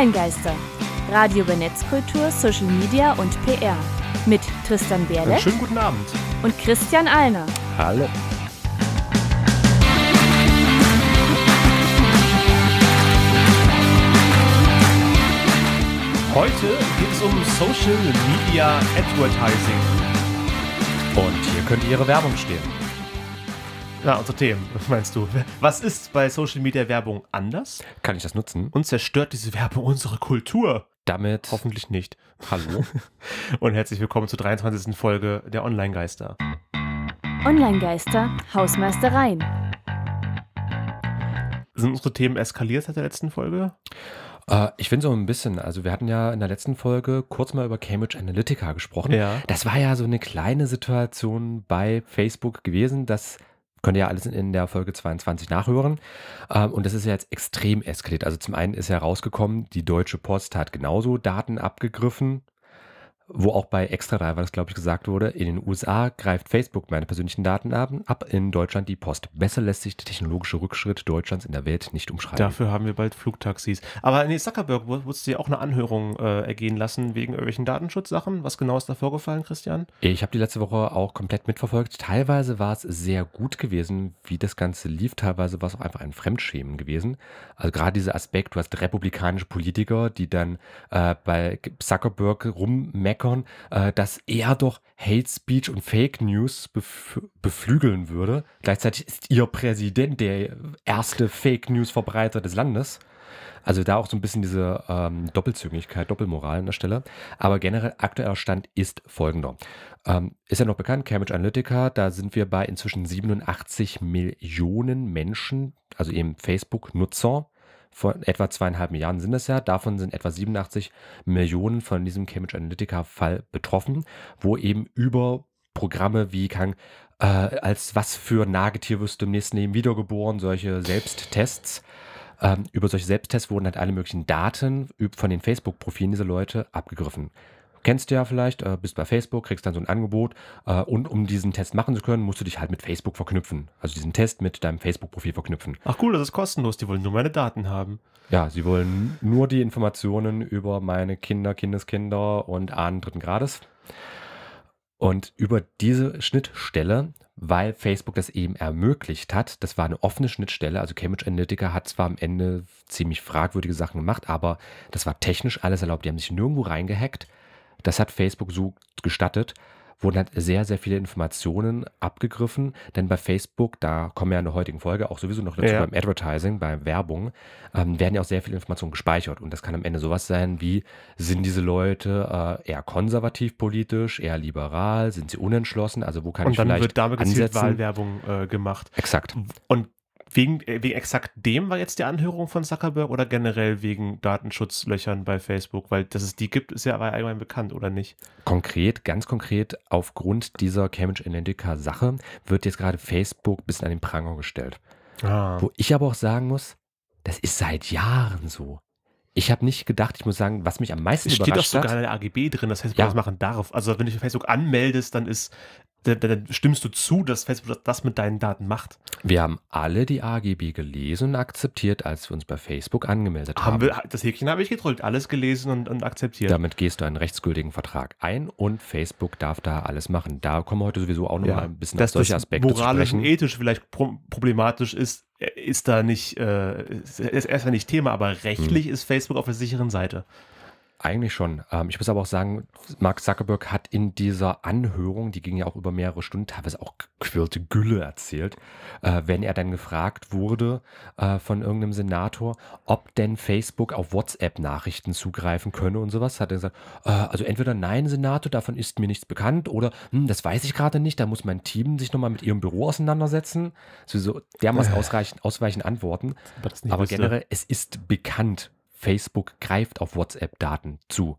online Radio über Netzkultur, Social Media und PR. Mit Tristan Berle. Schönen guten Abend. Und Christian Alner. Hallo. Heute geht es um Social Media Advertising. Und hier könnte Ihre Werbung stehen. Ja, unsere Themen, meinst du? Was ist bei Social Media Werbung anders? Kann ich das nutzen? Und zerstört diese Werbung unsere Kultur? Damit. Hoffentlich nicht. Hallo. Und herzlich willkommen zur 23. Folge der Online-Geister. Online-Geister, Hausmeistereien. Sind unsere Themen eskaliert seit der letzten Folge? Äh, ich finde so ein bisschen, also wir hatten ja in der letzten Folge kurz mal über Cambridge Analytica gesprochen. Ja. Das war ja so eine kleine Situation bei Facebook gewesen, dass Könnt ihr ja alles in der Folge 22 nachhören. Ähm, und das ist ja jetzt extrem eskaliert. Also zum einen ist herausgekommen, die Deutsche Post hat genauso Daten abgegriffen, wo auch bei Extra 3 war das, glaube ich, gesagt wurde, in den USA greift Facebook meine persönlichen Daten ab, in Deutschland die Post. Besser lässt sich der technologische Rückschritt Deutschlands in der Welt nicht umschreiben. Dafür haben wir bald Flugtaxis. Aber in Zuckerberg wurde dir auch eine Anhörung äh, ergehen lassen wegen irgendwelchen Datenschutzsachen. Was genau ist da vorgefallen, Christian? Ich habe die letzte Woche auch komplett mitverfolgt. Teilweise war es sehr gut gewesen, wie das Ganze lief. Teilweise war es auch einfach ein Fremdschämen gewesen. Also gerade dieser Aspekt, du hast republikanische Politiker, die dann äh, bei Zuckerberg rummeckern, Hackern, äh, dass er doch Hate Speech und Fake News beflügeln würde. Gleichzeitig ist ihr Präsident der erste Fake News-Verbreiter des Landes. Also da auch so ein bisschen diese ähm, Doppelzüngigkeit, Doppelmoral an der Stelle. Aber generell aktueller Stand ist folgender. Ähm, ist ja noch bekannt, Cambridge Analytica, da sind wir bei inzwischen 87 Millionen Menschen, also eben Facebook-Nutzer, von etwa zweieinhalb Milliarden sind es ja. Davon sind etwa 87 Millionen von diesem Cambridge Analytica-Fall betroffen, wo eben über Programme wie kann, äh, als was für Nagetier wirst du im nächsten Leben wiedergeboren, solche Selbsttests. Ähm, über solche Selbsttests wurden halt alle möglichen Daten von den Facebook-Profilen dieser Leute abgegriffen kennst du ja vielleicht, äh, bist bei Facebook, kriegst dann so ein Angebot äh, und um diesen Test machen zu können, musst du dich halt mit Facebook verknüpfen. Also diesen Test mit deinem Facebook-Profil verknüpfen. Ach cool, das ist kostenlos, die wollen nur meine Daten haben. Ja, sie wollen nur die Informationen über meine Kinder, Kindeskinder und Ahnen dritten Grades. Und über diese Schnittstelle, weil Facebook das eben ermöglicht hat, das war eine offene Schnittstelle, also Cambridge Analytica hat zwar am Ende ziemlich fragwürdige Sachen gemacht, aber das war technisch alles erlaubt. Die haben sich nirgendwo reingehackt das hat Facebook so gestattet wurden halt sehr, sehr viele Informationen abgegriffen. Denn bei Facebook, da kommen ja in der heutigen Folge auch sowieso noch dazu ja. beim Advertising, bei Werbung, ähm, werden ja auch sehr viele Informationen gespeichert. Und das kann am Ende sowas sein wie, sind diese Leute äh, eher konservativ politisch, eher liberal, sind sie unentschlossen? Also wo kann Und ich vielleicht Und dann wird damit gezielt ansetzen? Wahlwerbung äh, gemacht. Exakt. Und Wegen, äh, wegen exakt dem war jetzt die Anhörung von Zuckerberg oder generell wegen Datenschutzlöchern bei Facebook? Weil dass es die gibt, ist ja allgemein bekannt, oder nicht? Konkret, ganz konkret, aufgrund dieser Cambridge Analytica-Sache wird jetzt gerade Facebook ein bisschen an den Pranger gestellt. Ah. Wo ich aber auch sagen muss, das ist seit Jahren so. Ich habe nicht gedacht, ich muss sagen, was mich am meisten es überrascht hat. Steht doch sogar in der AGB drin, dass Facebook ja. das machen darf. Also wenn du Facebook anmeldest, dann ist da, stimmst du zu, dass Facebook das mit deinen Daten macht. Wir haben alle die AGB gelesen und akzeptiert, als wir uns bei Facebook angemeldet haben. haben. Wir, das Häkchen habe ich gedrückt, alles gelesen und, und, akzeptiert. Damit gehst du einen rechtsgültigen Vertrag ein und Facebook darf da alles machen. Da kommen wir heute sowieso auch nochmal ja, ein bisschen auf solche Aspekte das moralisch und ethisch vielleicht problematisch ist, äh, ist da nicht, äh, ist, ist, ist nicht Thema, aber rechtlich hm. ist Facebook auf der sicheren Seite. Eigentlich schon. Ähm, ich muss aber auch sagen, Mark Zuckerberg hat in dieser Anhörung, die ging ja auch über mehrere Stunden, teilweise auch quirlte Gülle erzählt, äh, wenn er dann gefragt wurde äh, von irgendeinem Senator, ob denn Facebook auf WhatsApp-Nachrichten zugreifen könne und sowas, hat er gesagt, äh, also entweder nein, Senator, davon ist mir nichts bekannt oder hm, das weiß ich gerade nicht, da muss mein Team sich nochmal mit ihrem Büro auseinandersetzen. Sowieso dermaßen ausreichend, ausweichend antworten. Aber wüsste. generell, es ist bekannt, Facebook greift auf WhatsApp-Daten zu.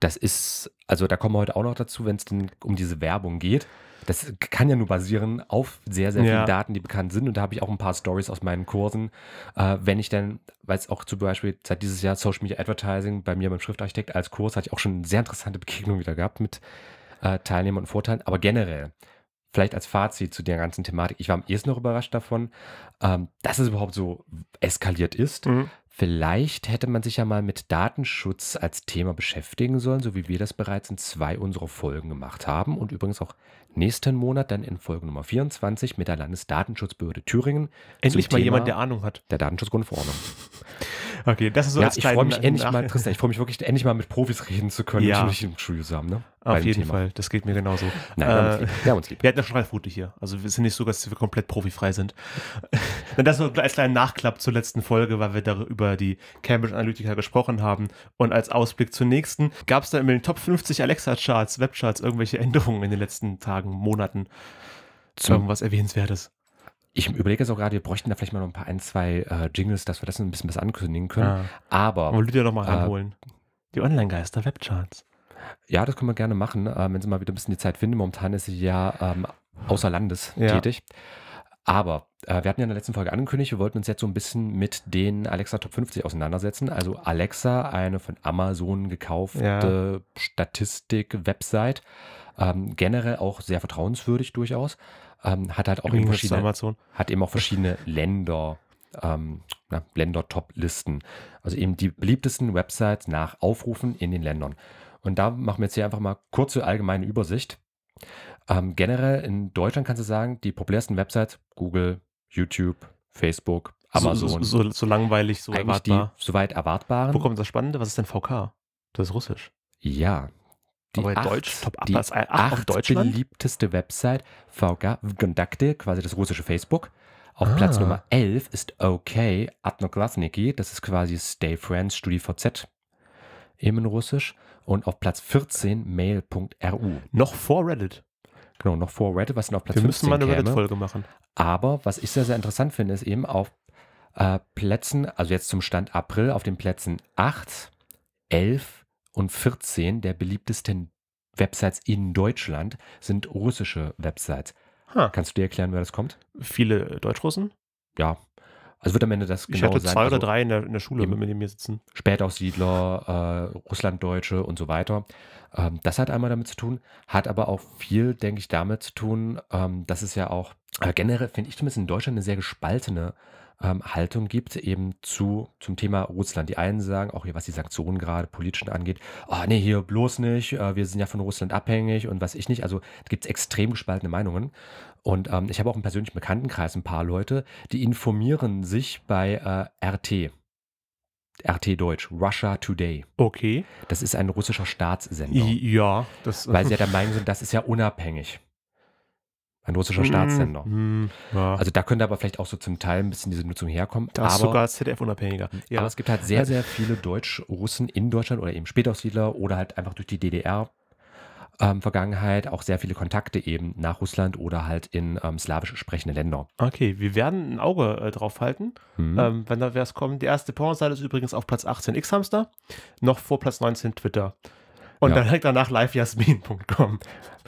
Das ist, also da kommen wir heute auch noch dazu, wenn es denn um diese Werbung geht. Das kann ja nur basieren auf sehr, sehr vielen Daten, die bekannt sind. Und da habe ich auch ein paar Stories aus meinen Kursen. Äh, wenn ich dann, weil es auch zum Beispiel seit dieses Jahr Social Media Advertising bei mir beim Schriftarchitekt als Kurs hatte ich auch schon sehr interessante Begegnungen wieder gehabt mit äh, Teilnehmern und Vorteilen. Aber generell, vielleicht als Fazit zu der ganzen Thematik, ich war am ehesten noch überrascht davon, ähm, dass es überhaupt so eskaliert ist, mhm. Vielleicht hätte man sich ja mal mit Datenschutz als Thema beschäftigen sollen, so wie wir das bereits in zwei unserer Folgen gemacht haben und übrigens auch nächsten Monat dann in Folge Nummer 24 mit der Landesdatenschutzbehörde Thüringen. Endlich mal Thema jemand, der Ahnung hat. Der Datenschutzgrundverordnung. Okay, das ist so ja, als Ich freue mich endlich mal, Tristan, ich freue mich wirklich endlich mal mit Profis reden zu können, ja. Natürlich im Studio zusammen, ne? Auf jeden Thema. Fall, das geht mir genauso. Nein, wir, haben uns äh, lieb. wir haben uns lieb. Wir hatten ja schon hier. Also wir sind nicht so, dass wir komplett profifrei sind. Dann das so als kleiner Nachklapp zur letzten Folge, weil wir da über die Cambridge Analytica gesprochen haben. Und als Ausblick zur nächsten, gab es da in den Top 50 Alexa-Charts, Webcharts irgendwelche Änderungen in den letzten Tagen, Monaten? Zum, irgendwas Erwähnenswertes ich überlege jetzt auch gerade, wir bräuchten da vielleicht mal noch ein paar ein, zwei äh, Jingles, dass wir das ein bisschen was ankündigen können. Ja. Ah. Aber. Wollt ihr ja nochmal äh, ranholen. Äh, die Online-Geister, Webcharts. Ja, das können wir gerne machen, äh, wenn sie mal wieder ein bisschen die Zeit finden. Momentan ist sie ja ähm, außer Landes ja. tätig. Aber äh, wir hatten ja in der letzten Folge angekündigt, wir wollten uns jetzt so ein bisschen mit den Alexa Top 50 auseinandersetzen. Also Alexa, eine von Amazon gekaufte Statistik-Website. Ähm, generell auch sehr vertrauenswürdig durchaus. Ähm, hat halt auch eben verschiedene, Amazon. hat eben auch verschiedene Länder, ähm, Länder-Top-Listen. Also eben die beliebtesten Websites nach Aufrufen in den Ländern. Und da machen wir jetzt hier einfach mal kurze allgemeine Übersicht. Ähm, generell in Deutschland kannst du sagen, die populärsten Websites, Google, YouTube, Facebook, Amazon. So, so, so langweilig, so erwartbar. Die soweit erwartbaren. Wo kommt das Spannende? Was ist denn VK? Das ist Russisch. Ja, die Aber acht, Deutsch, Top die Platz, äh, acht Deutschland. beliebteste Website VK, Gondakte, quasi das russische Facebook. Auf ah. Platz Nummer 11 ist OK, Adnoglasniki, das ist quasi Stay Friends, StudiVZ, eben in Russisch. Und auf Platz 14 mail.ru. Noch vor Reddit. Genau, noch vor Reddit, was denn auf Platz Wir 15 Wir müssen mal eine Reddit-Folge machen. Aber was ich sehr, sehr interessant finde, ist eben auf äh, Plätzen, also jetzt zum Stand April, auf den Plätzen 8, 11, und 14 der beliebtesten Websites in Deutschland sind russische Websites. Huh. Kannst du dir erklären, wer das kommt? Viele äh, Deutschrussen? Ja. Also wird am Ende das ich genau sein. Ich hatte zwei sein. oder also drei in der, in der Schule, wenn wir neben mir sitzen. Spätaussiedler, äh, Russlanddeutsche und so weiter. Ähm, das hat einmal damit zu tun, hat aber auch viel, denke ich, damit zu tun, ähm, dass es ja auch, äh, generell finde ich zumindest in Deutschland eine sehr gespaltene äh, ähm, Haltung gibt, eben zu, zum Thema Russland. Die einen sagen, auch hier, was die Sanktionen gerade politischen angeht, oh nee, hier bloß nicht, äh, wir sind ja von Russland abhängig und was ich nicht. Also gibt es extrem gespaltene Meinungen. Und ähm, ich habe auch im persönlichen Bekanntenkreis ein paar Leute, die informieren sich bei äh, RT. RT Deutsch, Russia Today. Okay. Das ist ein russischer Staatssender. Ja, das. Weil sie ja der Meinung sind, das ist ja unabhängig. Ein russischer Staatssender. Mm, ja. Also da könnte aber vielleicht auch so zum Teil ein bisschen diese Nutzung herkommen. Das aber, sogar ZDF-unabhängiger. Ja. Aber es gibt halt sehr, sehr viele Deutsch-Russen in Deutschland oder eben Spätaussiedler oder halt einfach durch die DDR. Ähm, Vergangenheit auch sehr viele Kontakte eben nach Russland oder halt in ähm, slawisch sprechende Länder. Okay, wir werden ein Auge äh, drauf halten, mhm. ähm, wenn da wer es kommt. Die erste Pornoseite ist übrigens auf Platz 18 X-Hamster, noch vor Platz 19 Twitter. Und ja. dann direkt danach livejasmin.com.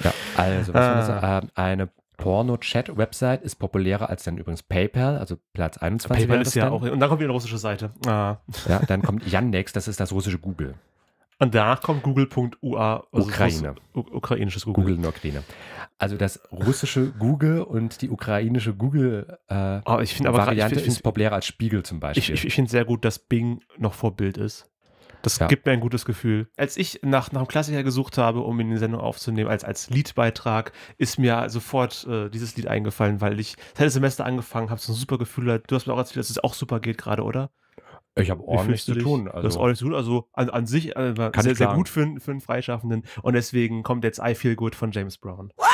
Ja, also was äh, war Äh, eine Porno-Chat-Website ist populärer als dann übrigens PayPal, also Platz 21. PayPal ist ja dann. auch, und dann kommt wieder eine russische Seite. Ah. Ja, dann kommt Yandex, das ist das russische Google. Und danach kommt google.ua. Also Ukraine. Russ, ukrainisches Google. Google in der Ukraine. Also das russische Google und die ukrainische Google-Variante äh, oh, ist populärer als Spiegel zum Beispiel. Ich, ich, ich finde sehr gut, dass Bing noch vor Bild ist. Das ja. gibt mir ein gutes Gefühl. Als ich nach, nach einem Klassiker gesucht habe, um ihn in die Sendung aufzunehmen, als, als Liedbeitrag, ist mir sofort äh, dieses Lied eingefallen, weil ich das dem Semester angefangen habe, so ein super Gefühl. Du hast mir auch erzählt, dass es auch super geht gerade, oder? Ich habe ordentlich zu tun. Also. Das ist ordentlich zu tun. Also an, an sich äh, kann sehr, sehr gut für, für einen Freischaffenden. Und deswegen kommt jetzt I Feel Good von James Brown. What?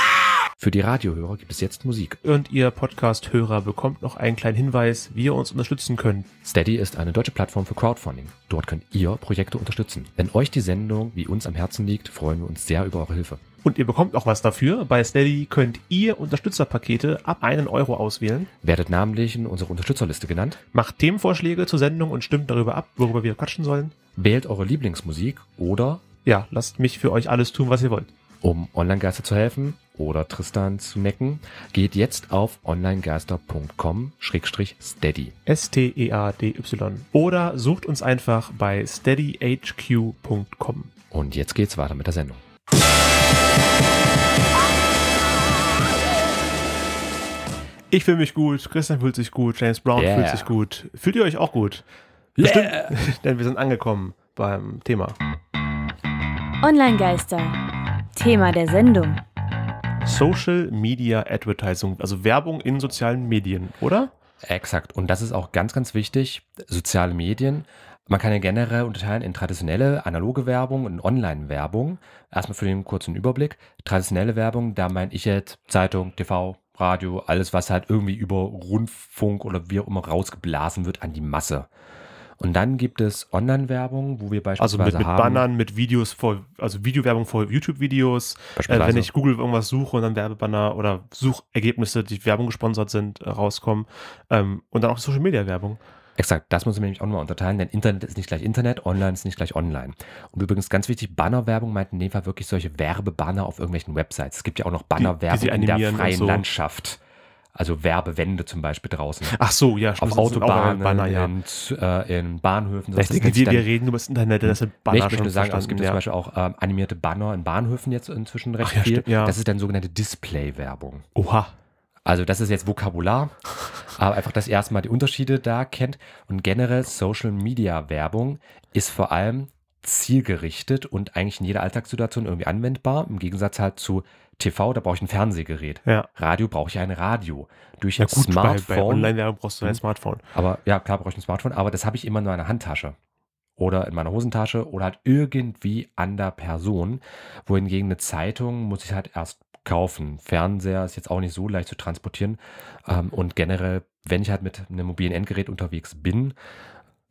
Für die Radiohörer gibt es jetzt Musik. Und ihr Podcast-Hörer bekommt noch einen kleinen Hinweis, wie ihr uns unterstützen könnt. Steady ist eine deutsche Plattform für Crowdfunding. Dort könnt ihr Projekte unterstützen. Wenn euch die Sendung wie uns am Herzen liegt, freuen wir uns sehr über eure Hilfe. Und ihr bekommt auch was dafür. Bei Steady könnt ihr Unterstützerpakete ab einen Euro auswählen. Werdet namentlich in unsere Unterstützerliste genannt. Macht Themenvorschläge zur Sendung und stimmt darüber ab, worüber wir quatschen sollen. Wählt eure Lieblingsmusik oder... Ja, lasst mich für euch alles tun, was ihr wollt. Um Online-Geister zu helfen, oder Tristan zu necken, geht jetzt auf onlinegeister.com-steady. S-T-E-A-D-Y. E oder sucht uns einfach bei steadyhq.com. Und jetzt geht's weiter mit der Sendung. Ich fühle mich gut, Christian fühlt sich gut, James Brown yeah. fühlt sich gut. Fühlt ihr euch auch gut? Bestimmt, yeah. denn wir sind angekommen beim Thema. Online Geister. Thema der Sendung. Social Media Advertising, also Werbung in sozialen Medien, oder? Exakt. Und das ist auch ganz, ganz wichtig. Soziale Medien. Man kann ja generell unterteilen in traditionelle, analoge Werbung und Online-Werbung. Erstmal für den kurzen Überblick. Traditionelle Werbung, da meine ich jetzt Zeitung, TV, Radio, alles, was halt irgendwie über Rundfunk oder wie auch immer rausgeblasen wird an die Masse. Und dann gibt es Online-Werbung, wo wir beispielsweise. Also mit, mit Bannern, mit Videos vor, also Videowerbung vor YouTube-Videos. Äh, wenn ich Google irgendwas suche und dann Werbebanner oder Suchergebnisse, die Werbung gesponsert sind, äh, rauskommen. Ähm, und dann auch Social Media Werbung. Exakt, das muss man nämlich auch nochmal unterteilen, denn Internet ist nicht gleich Internet, Online ist nicht gleich Online. Und übrigens ganz wichtig, Bannerwerbung meint in dem Fall wirklich solche Werbebanner auf irgendwelchen Websites. Es gibt ja auch noch Bannerwerbung in der freien so. Landschaft also Werbewände zum Beispiel draußen. Ach so, ja, Auf Autobahnen, Banner, ja. und, äh, in Bahnhöfen. So. Ich denke, wir, wir reden über das Internet, das sind Banner. Nee, ich möchte sagen, also es gibt ja. zum Beispiel auch ähm, animierte Banner in Bahnhöfen jetzt inzwischen recht Ach, ja, viel. Stimmt, ja. Das ist dann sogenannte display werbung Oha. Also das ist jetzt Vokabular, aber einfach, dass ihr erstmal die Unterschiede da kennt. Und generell Social-Media-Werbung ist vor allem zielgerichtet und eigentlich in jeder Alltagssituation irgendwie anwendbar, im Gegensatz halt zu TV, da brauche ich ein Fernsehgerät. Ja. Radio brauche ich ein Radio. Durch ein gut, Smartphone. Bei, bei brauchst du ein hm. Smartphone. Aber ja, klar brauche ich ein Smartphone, aber das habe ich immer nur in meiner Handtasche. Oder in meiner Hosentasche oder halt irgendwie an der Person. Wohingegen eine Zeitung muss ich halt erst kaufen. Fernseher ist jetzt auch nicht so leicht zu transportieren. Ähm, und generell, wenn ich halt mit einem mobilen Endgerät unterwegs bin,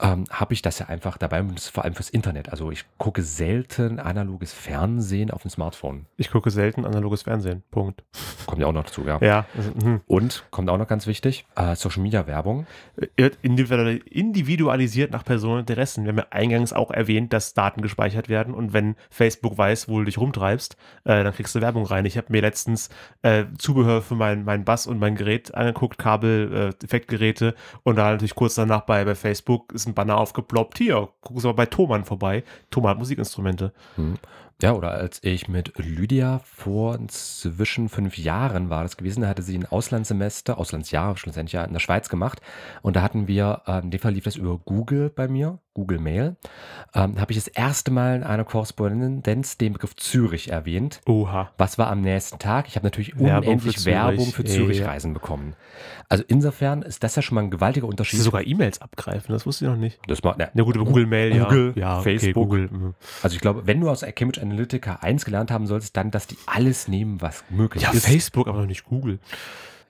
ähm, habe ich das ja einfach dabei, vor allem fürs Internet. Also ich gucke selten analoges Fernsehen auf dem Smartphone. Ich gucke selten analoges Fernsehen. Punkt. Kommt ja auch noch dazu, ja. Ja. Mhm. Und kommt auch noch ganz wichtig: äh, Social Media Werbung. Wird äh, individualisiert nach Personeninteressen. Wir haben ja eingangs auch erwähnt, dass Daten gespeichert werden und wenn Facebook weiß, wo du dich rumtreibst, äh, dann kriegst du Werbung rein. Ich habe mir letztens äh, Zubehör für meinen mein Bass und mein Gerät angeguckt, Kabel, äh, Effektgeräte und da halt natürlich kurz danach bei, bei Facebook ist ein Banner aufgeploppt. Hier, gucken Sie mal bei Thomann vorbei. Thomann hat Musikinstrumente. Hm. Ja, oder als ich mit Lydia vor inzwischen fünf Jahren war das gewesen, da hatte sie ein Auslandssemester, Auslandsjahr schlussendlich ja in der Schweiz gemacht. Und da hatten wir, äh, in dem Fall lief das über Google bei mir, Google Mail, ähm, habe ich das erste Mal in einer Korrespondenz den Begriff Zürich erwähnt. Oha. Was war am nächsten Tag? Ich habe natürlich Werbung unendlich für Werbung für Zürich-Reisen ja. bekommen. Also insofern ist das ja schon mal ein gewaltiger Unterschied. Sie sogar E-Mails abgreifen, das wusste ich noch nicht. Das war, na, na gut, über Google Mail, Google, ja. Google, ja, Facebook. Okay, Google. Mhm. Also ich glaube, wenn du aus Cambridge Analytica 1 gelernt haben sollst, dann, dass die alles nehmen, was möglich ja, ist. Ja, Facebook, aber noch nicht Google.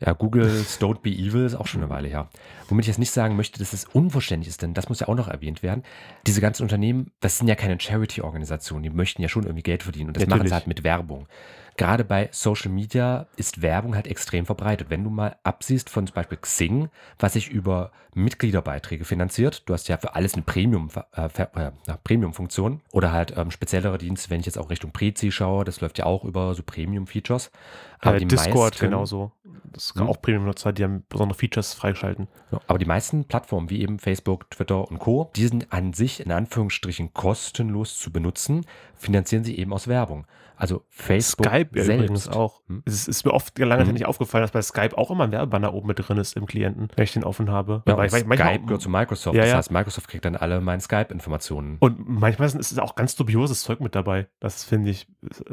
Ja, Google Don't Be Evil ist auch schon eine Weile her. Womit ich jetzt nicht sagen möchte, dass es unverständlich ist, denn das muss ja auch noch erwähnt werden. Diese ganzen Unternehmen, das sind ja keine Charity-Organisationen, die möchten ja schon irgendwie Geld verdienen und das Natürlich. machen sie halt mit Werbung gerade bei Social Media ist Werbung halt extrem verbreitet. Wenn du mal absiehst von zum Beispiel Xing, was sich über Mitgliederbeiträge finanziert, du hast ja für alles eine Premium, äh, äh Premium-Funktion oder halt ähm, speziellere Dienste, wenn ich jetzt auch Richtung Prezi schaue, das läuft ja auch über so Premium-Features. Aber äh, Discord meisten, genauso. Das kann hm? auch Premium-Nutzer, die haben besondere Features freigeschalten. Ja, aber die meisten Plattformen wie eben Facebook, Twitter und Co., die sind an sich in Anführungsstrichen kostenlos zu benutzen, finanzieren sie eben aus Werbung. Also Facebook Skype selbst. übrigens auch. Hm? Es ist mir oft lange hm? nicht aufgefallen, dass bei Skype auch immer ein Werbebanner oben mit drin ist im Klienten, wenn ich den offen habe. Ja, weil, Skype manchmal, gehört zu Microsoft. Ja, ja. Das heißt, Microsoft kriegt dann alle meine Skype-Informationen. Und manchmal ist es auch ganz dubioses Zeug mit dabei. Das finde ich,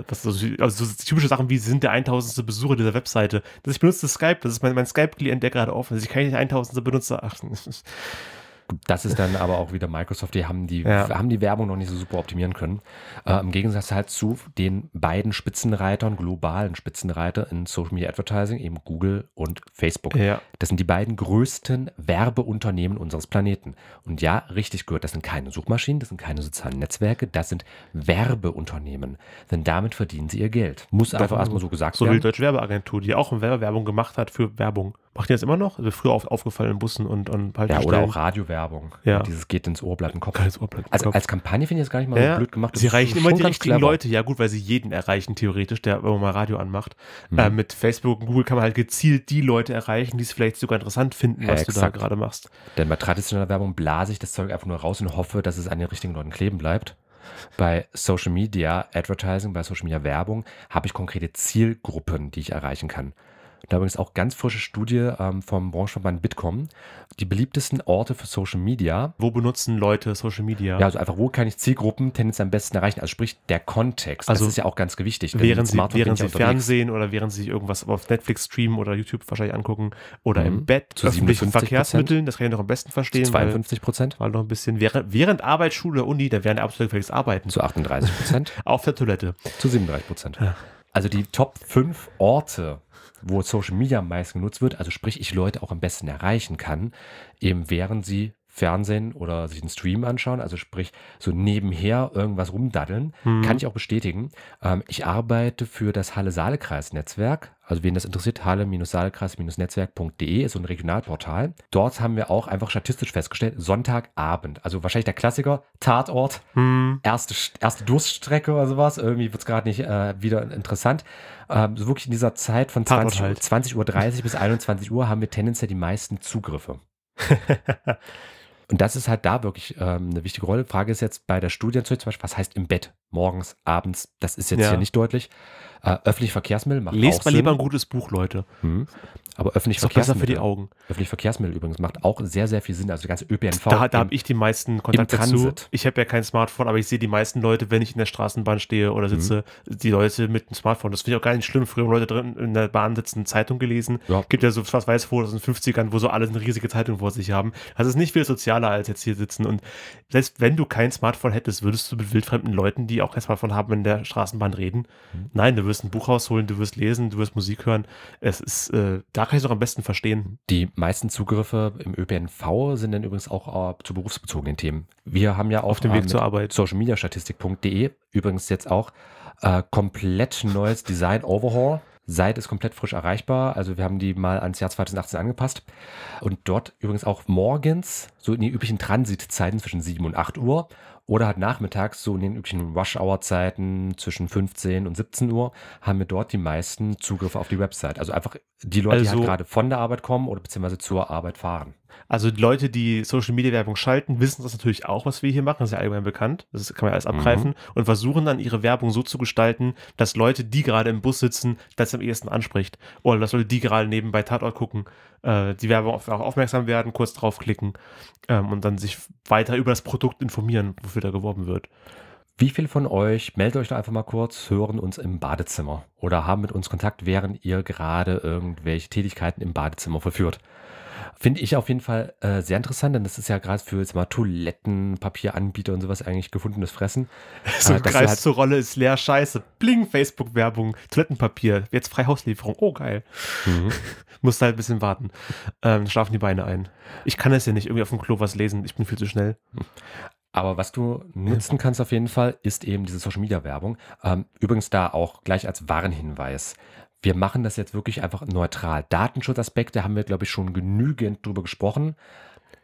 das also, also so typische Sachen wie sind der 1000. Besucher dieser Webseite. Dass ich benutze Skype, das ist mein, mein Skype-Klient, der gerade offen ist. Ich kann nicht den 1000. Benutzer. Ach, Das ist dann aber auch wieder Microsoft. Die haben die, ja. haben die Werbung noch nicht so super optimieren können. Äh, Im Gegensatz halt zu den beiden Spitzenreitern, globalen Spitzenreiter in Social Media Advertising, eben Google und Facebook. Ja. Das sind die beiden größten Werbeunternehmen unseres Planeten. Und ja, richtig gehört, das sind keine Suchmaschinen, das sind keine sozialen Netzwerke, das sind Werbeunternehmen. Denn damit verdienen sie ihr Geld. Muss einfach erstmal so gesagt so werden. So wie die Deutsche Werbeagentur, die auch Werbung gemacht hat für Werbung. Macht ihr das immer noch? Also früher auf, aufgefallen in Bussen und, und halt. Ja, oder auch Radiowerbung. Ja. Dieses geht ins Ohrblatt und im Kopf. Ins Ohr, bleibt also als Kampagne finde ich das gar nicht mal ja. so blöd gemacht. sie erreichen immer die richtigen clever. Leute. Ja gut, weil sie jeden erreichen theoretisch, der immer mal Radio anmacht. Mhm. Äh, mit Facebook und Google kann man halt gezielt die Leute erreichen, die es vielleicht sogar interessant finden, was ja, du da gerade machst. Denn bei traditioneller Werbung blase ich das Zeug einfach nur raus und hoffe, dass es an den richtigen Leuten kleben bleibt. Bei Social Media Advertising, bei Social Media Werbung habe ich konkrete Zielgruppen, die ich erreichen kann. Da übrigens auch ganz frische Studie ähm, vom Branchenverband Bitkom. Die beliebtesten Orte für Social Media. Wo benutzen Leute Social Media? Ja, also einfach, wo kann ich Zielgruppen tendenziell am besten erreichen? Also sprich, der Kontext. Also das ist ja auch ganz gewichtig. Während sie, während sie Fernsehen oder während sie sich irgendwas auf Netflix streamen oder YouTube wahrscheinlich angucken oder mhm. im Bett, zu öffentlichen Verkehrsmitteln, das kann ich noch am besten verstehen. Zu 52 Prozent. Weil, weil noch ein bisschen, während, während Arbeit, Schule, Uni, da wären absolut völliges Arbeiten. Zu 38 Prozent. auf der Toilette. Zu 37 Prozent. Ja. Also die Top 5 Orte wo Social Media am meisten genutzt wird, also sprich ich Leute auch am besten erreichen kann, eben während sie Fernsehen oder sich einen Stream anschauen, also sprich so nebenher irgendwas rumdaddeln, mhm. kann ich auch bestätigen. Ähm, ich arbeite für das Halle-Saale-Kreis-Netzwerk. Also wen das interessiert, halle saale netzwerkde ist so ein Regionalportal. Dort haben wir auch einfach statistisch festgestellt, Sonntagabend, also wahrscheinlich der Klassiker, Tatort, mhm. erste, erste Durststrecke oder sowas, irgendwie wird es gerade nicht äh, wieder interessant. Ähm, so wirklich in dieser Zeit von 20, halt. 20 Uhr 30 bis 21 Uhr haben wir tendenziell die meisten Zugriffe. Und das ist halt da wirklich ähm, eine wichtige Rolle. Frage ist jetzt bei der Studie zum Beispiel, was heißt im Bett? morgens, abends, das ist jetzt ja. hier nicht deutlich. Äh, öffentliche Verkehrsmittel macht Lest auch mal lieber ein gutes Buch, Leute. Hm. Aber öffentlich ist Verkehrsmittel. für die Augen. Öffentliche Verkehrsmittel übrigens macht auch sehr, sehr viel Sinn. Also die ganze ÖPNV. Da, da habe ich die meisten Kontakte zu. Ich habe ja kein Smartphone, aber ich sehe die meisten Leute, wenn ich in der Straßenbahn stehe oder mhm. sitze, hm. die Leute mit dem Smartphone. Das finde ich auch gar nicht schlimm. Früher haben Leute drin in der Bahn sitzen, Zeitung gelesen. Ja. Gibt ja so was weiß vor aus den 50ern, wo so alle eine riesige Zeitung vor sich haben. Das ist nicht viel sozialer als jetzt hier sitzen. Und selbst wenn du kein Smartphone hättest, würdest du mit wildfremden Leuten, die auch erstmal von haben, wenn der Straßenbahn reden. Mhm. Nein, du wirst ein Buch rausholen, du wirst lesen, du wirst Musik hören. Es ist, äh, da kann ich es auch am besten verstehen. Die meisten Zugriffe im ÖPNV sind dann übrigens auch äh, zu berufsbezogenen Themen. Wir haben ja auch auf dem Weg ähm, zur Arbeit socialmediastatistik.de übrigens jetzt auch äh, komplett neues Design Overhaul. Seite ist komplett frisch erreichbar. Also wir haben die mal ans Jahr 2018 angepasst. Und dort übrigens auch morgens, so in den üblichen Transitzeiten zwischen 7 und 8 Uhr oder halt nachmittags, so in den üblichen Rush-Hour-Zeiten zwischen 15 und 17 Uhr, haben wir dort die meisten Zugriffe auf die Website. Also einfach die Leute, also, die halt also gerade von der Arbeit kommen oder beziehungsweise zur Arbeit fahren. Also die Leute, die Social-Media-Werbung schalten, wissen das natürlich auch, was wir hier machen. Das ist ja allgemein bekannt. Das kann man ja alles mhm. abgreifen. Mhm. Und versuchen dann ihre Werbung so zu gestalten, dass Leute, die gerade im Bus sitzen, das am ehesten anspricht. Oder dass Leute, die gerade nebenbei Tatort gucken, äh, die Werbung auch aufmerksam werden, kurz draufklicken ähm, und dann sich weiter über das Produkt informieren, wofür Twitter geworben wird. Wie viele von euch, meldet euch da einfach mal kurz, hören uns im Badezimmer oder haben mit uns Kontakt, während ihr gerade irgendwelche Tätigkeiten im Badezimmer verführt? Finde ich auf jeden Fall äh, sehr interessant, denn das ist ja gerade für jetzt mal Toilettenpapieranbieter und sowas eigentlich gefundenes Fressen. So äh, Kreis halt zur Rolle ist leer Scheiße. Bling, Facebook-Werbung, Toilettenpapier, jetzt Freihauslieferung, oh geil. Mhm. Muss halt ein bisschen warten. Ähm, schlafen die Beine ein. Ich kann es ja nicht irgendwie auf dem Klo was lesen, ich bin viel zu schnell. Hm. Aber was du nutzen kannst auf jeden Fall, ist eben diese Social Media Werbung. Ähm, übrigens da auch gleich als Warnhinweis. Wir machen das jetzt wirklich einfach neutral. Datenschutzaspekte haben wir, glaube ich, schon genügend drüber gesprochen.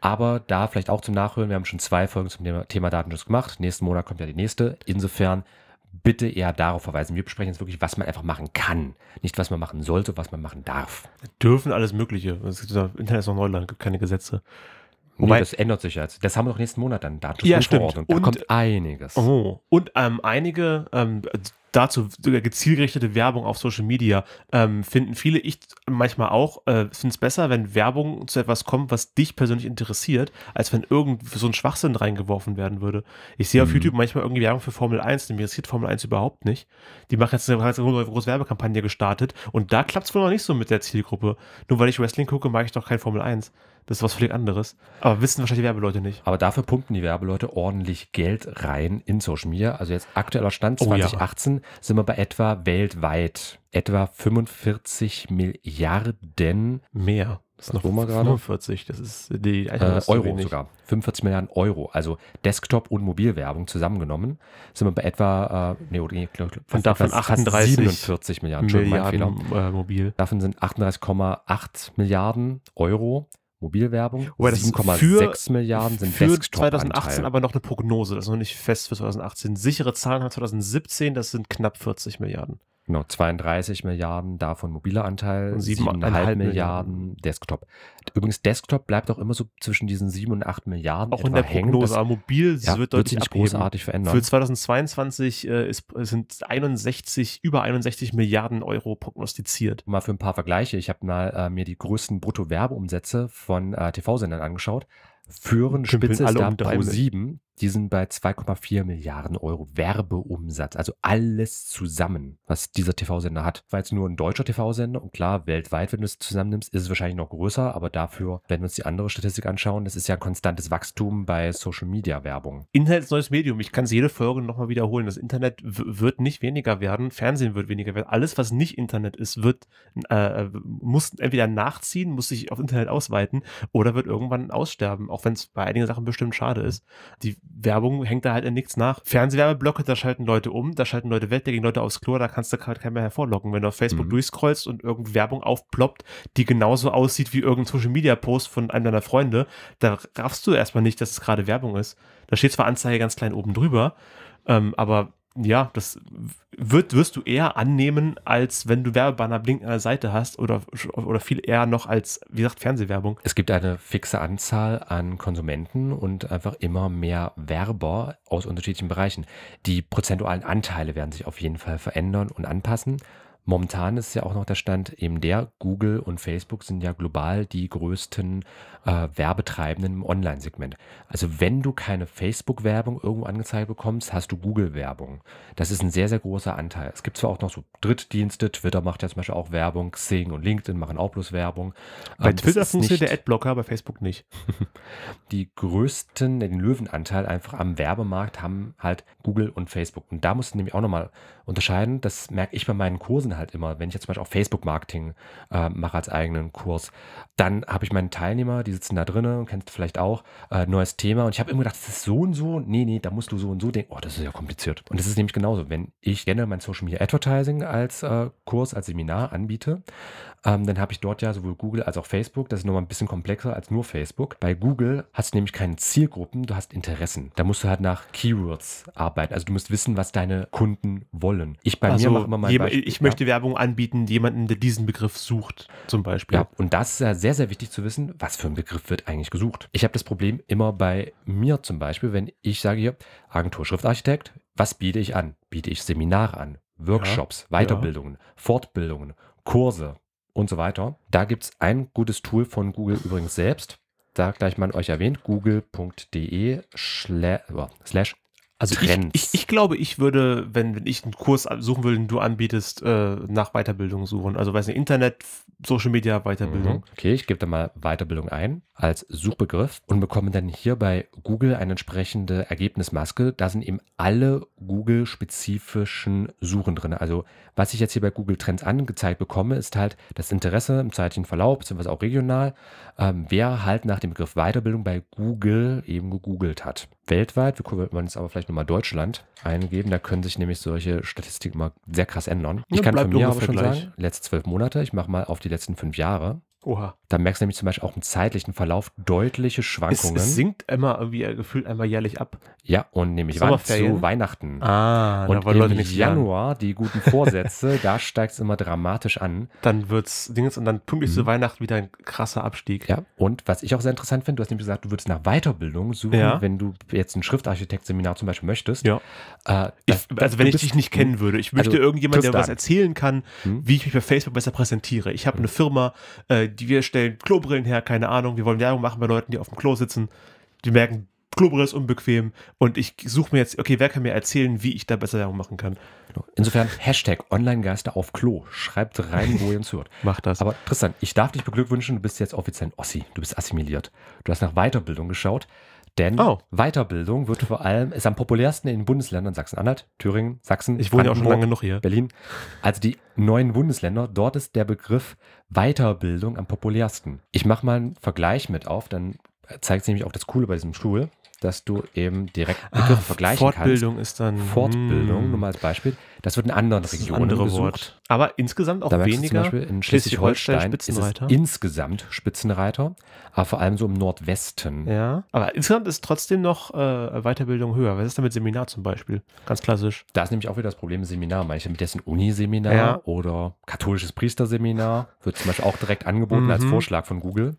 Aber da vielleicht auch zum Nachhören, wir haben schon zwei Folgen zum Thema, Datenschutz gemacht. Nächsten Monat kommt ja die nächste. Insofern bitte eher darauf verweisen. Wir besprechen jetzt wirklich, was man einfach machen kann. Nicht, was man machen sollte, was man machen darf. Dürfen alles Mögliche. Das Internet ist noch Neuland, gibt keine Gesetze. Wobei, nee, das ändert sich jetzt. Das haben wir noch nächsten Monat dann. Datenschutzgrundverordnung. Ja, da und, kommt einiges. Oh, und ähm, einige ähm, dazu sogar gezielgerichtete Werbung auf Social Media ähm, finden viele, ich manchmal auch, äh, finde es besser, wenn Werbung zu etwas kommt, was dich persönlich interessiert, als wenn irgend so ein Schwachsinn reingeworfen werden würde. Ich sehe auf mhm. YouTube manchmal irgendwie Werbung für Formel 1, denn mir interessiert Formel 1 überhaupt nicht. Die machen jetzt eine, ganz große Werbekampagne gestartet und da klappt es wohl noch nicht so mit der Zielgruppe. Nur weil ich Wrestling gucke, mag ich doch kein Formel 1. Das ist was völlig anderes. Aber wissen wahrscheinlich die Werbeleute nicht. Aber dafür pumpen die Werbeleute ordentlich Geld rein in Social Media. Also jetzt aktueller Stand oh, 2018 ja. sind wir bei etwa weltweit etwa 45 Milliarden mehr. Das ist noch 45, das ist die äh, Euro wenig. sogar. 45 Milliarden Euro, also Desktop- und Mobilwerbung zusammengenommen, sind wir bei etwa, äh, nee, nee, glaub, glaub, fast, davon 38 47 Milliarden, Milliarden äh, mobil. Davon sind 38,8 Milliarden Euro Mobilwerbung. Wobei das 7,6 Milliarden sind für 2018 aber noch eine Prognose, das ist noch nicht fest für 2018. Sichere Zahlen haben 2017, das sind knapp 40 Milliarden. Genau, 32 Milliarden, davon mobiler Anteil, 7,5 Milliarden Desktop. Übrigens, Desktop bleibt auch immer so zwischen diesen 7 und 8 Milliarden. Auch in der hängen. Prognose, das, mobil ja, wird, wird sich nicht abheben. großartig verändern. Für 2022 äh, ist, sind 61, über 61 Milliarden Euro prognostiziert. Mal für ein paar Vergleiche. Ich habe mal äh, mir die größten brutto Bruttowerbeumsätze von äh, TV-Sendern angeschaut. Führen Spitze ist um da Pro 7, die sind bei 2,4 Milliarden Euro Werbeumsatz. Also alles zusammen, was dieser TV-Sender hat. War jetzt nur ein deutscher TV-Sender und klar, weltweit, wenn du es zusammennimmst, ist es wahrscheinlich noch größer, aber dafür, wenn wir uns die andere Statistik anschauen, das ist ja konstantes Wachstum bei Social-Media-Werbung. Internet ist neues Medium. Ich kann es jede Folge nochmal wiederholen. Das Internet wird nicht weniger werden, Fernsehen wird weniger werden. Alles, was nicht Internet ist, wird, äh, äh, muss entweder nachziehen, muss sich auf Internet ausweiten oder wird irgendwann aussterben, auch wenn es bei einigen Sachen bestimmt schade ist. Die Werbung hängt da halt in nichts nach. Fernsehwerbeblöcke, da schalten Leute um, da schalten Leute weg, da gehen Leute aufs Klo, da kannst du gerade halt keinen mehr hervorlocken. Wenn du auf Facebook mhm. durchscrollst und irgendeine Werbung aufploppt, die genauso aussieht wie irgendein Social Media Post von einem deiner Freunde, da raffst du erstmal nicht, dass es gerade Werbung ist. Da steht zwar Anzeige ganz klein oben drüber, ähm, aber ja, das wird, wirst du eher annehmen, als wenn du Werbebanner blinkend an der Seite hast oder, oder viel eher noch als, wie gesagt, Fernsehwerbung. Es gibt eine fixe Anzahl an Konsumenten und einfach immer mehr Werber aus unterschiedlichen Bereichen. Die prozentualen Anteile werden sich auf jeden Fall verändern und anpassen. Momentan ist ja auch noch der Stand eben der, Google und Facebook sind ja global die größten äh, Werbetreibenden im Online-Segment. Also wenn du keine Facebook-Werbung irgendwo angezeigt bekommst, hast du Google-Werbung. Das ist ein sehr, sehr großer Anteil. Es gibt zwar auch noch so Drittdienste, Twitter macht ja zum Beispiel auch Werbung, Xing und LinkedIn machen auch bloß Werbung. Bei ähm, Twitter funktioniert der Adblocker, bei Facebook nicht. die größten, den Löwenanteil einfach am Werbemarkt haben halt Google und Facebook. Und da musst du nämlich auch nochmal unterscheiden. Das merke ich bei meinen Kursen halt immer. Wenn ich jetzt zum Beispiel auch Facebook-Marketing äh, mache als eigenen Kurs, dann habe ich meine Teilnehmer, die sitzen da drinnen, kennst du vielleicht auch, äh, neues Thema. Und ich habe immer gedacht, das ist so und so. Nee, nee, da musst du so und so denken. Oh, das ist ja kompliziert. Und das ist nämlich genauso. Wenn ich gerne mein Social Media Advertising als äh, Kurs, als Seminar anbiete, ähm, dann habe ich dort ja sowohl Google als auch Facebook. Das ist nochmal ein bisschen komplexer als nur Facebook. Bei Google hast du nämlich keine Zielgruppen, du hast Interessen. Da musst du halt nach Keywords arbeiten. Also du musst wissen, was deine Kunden wollen. Ich bei also mir mache immer mein Beispiel, Ich möchte Werbung anbieten, jemanden, der diesen Begriff sucht, zum Beispiel. Ja, und das ist ja sehr, sehr wichtig zu wissen, was für ein Begriff wird eigentlich gesucht. Ich habe das Problem immer bei mir zum Beispiel, wenn ich sage hier, Agentur Schriftarchitekt, was biete ich an? Biete ich Seminare an, Workshops, ja, Weiterbildungen, ja. Fortbildungen, Kurse, und so weiter. Da gibt es ein gutes Tool von Google übrigens selbst. Da gleich mal euch erwähnt, google.de oh, slash also Trends. Ich, ich, ich, glaube, ich würde, wenn, wenn ich einen Kurs suchen würde, den du anbietest, äh, nach Weiterbildung suchen. Also weiß nicht, Internet, Social Media, Weiterbildung. Mhm. Okay, ich gebe da mal Weiterbildung ein als Suchbegriff und bekomme dann hier bei Google eine entsprechende Ergebnismaske. Da sind eben alle Google-spezifischen Suchen drin. Also was ich jetzt hier bei Google Trends angezeigt bekomme, ist halt das Interesse im zeitlichen Verlauf, beziehungsweise auch regional, ähm, wer halt nach dem Begriff Weiterbildung bei Google eben gegoogelt hat weltweit, wir gucken, man jetzt aber vielleicht nochmal Deutschland eingeben, da können sich nämlich solche Statistiken mal sehr krass ändern. Ich ja, kann von mir aber schon gleich. sagen, letzte zwölf Monate, ich mache mal auf die letzten fünf Jahre, Oha. Da merkst du nämlich zum Beispiel auch im zeitlichen Verlauf deutliche Schwankungen. Es, es sinkt immer irgendwie äh, gefühlt einmal jährlich ab. Ja, und nämlich wann zu Weihnachten. Ah, und da im Leute nicht Januar die guten Vorsätze, da steigt es immer dramatisch an. Dann wird es, und dann pünktlich mhm. zu Weihnachten wieder ein krasser Abstieg. Ja, und was ich auch sehr interessant finde, du hast nämlich gesagt, du würdest nach Weiterbildung suchen, ja. wenn du jetzt ein Schriftarchitekt-Seminar zum Beispiel möchtest. Ja. Äh, ich, also wenn ich dich nicht kennen würde, ich also möchte also, irgendjemanden, der was erzählen kann, mhm. wie ich mich bei Facebook besser präsentiere. Ich habe mhm. eine Firma, äh, die wir stellen Klobrillen her, keine Ahnung, wir wollen Werbung machen bei Leuten, die auf dem Klo sitzen, die merken, Klobrille ist unbequem und ich suche mir jetzt, okay, wer kann mir erzählen, wie ich da besser Werbung machen kann? Insofern Hashtag Online-Geister auf Klo. Schreibt rein, wo ihr uns hört. Macht das. Aber Tristan, ich darf dich beglückwünschen, du bist jetzt offiziell ein Ossi. Du bist assimiliert. Du hast nach Weiterbildung geschaut. Denn oh. Weiterbildung wird vor allem, ist am populärsten in den Bundesländern Sachsen-Anhalt, Thüringen, Sachsen. Ich wohne ja auch schon lange noch hier. Berlin. Also die neuen Bundesländer. Dort ist der Begriff Weiterbildung am populärsten. Ich mache mal einen Vergleich mit auf, dann zeigt sich nämlich auch das Coole bei diesem Stuhl, dass du eben direkt ah, Begriffe ah, vergleichen Fortbildung kannst. Fortbildung ist dann. Fortbildung, mh. Hm. nur mal als Beispiel. Das wird in anderen das Regionen andere gesucht. Wort. Aber insgesamt auch da weniger. Zum Beispiel in Schleswig-Holstein Spitzenreiter. ist insgesamt Spitzenreiter, aber vor allem so im Nordwesten. Ja, aber insgesamt ist trotzdem noch äh, Weiterbildung höher. Was ist denn mit Seminar zum Beispiel? Ganz klassisch. Da ist nämlich auch wieder das Problem Seminar. Meine ich Manche mit dessen Uniseminar ja. oder katholisches Priesterseminar wird zum Beispiel auch direkt angeboten mhm. als Vorschlag von Google.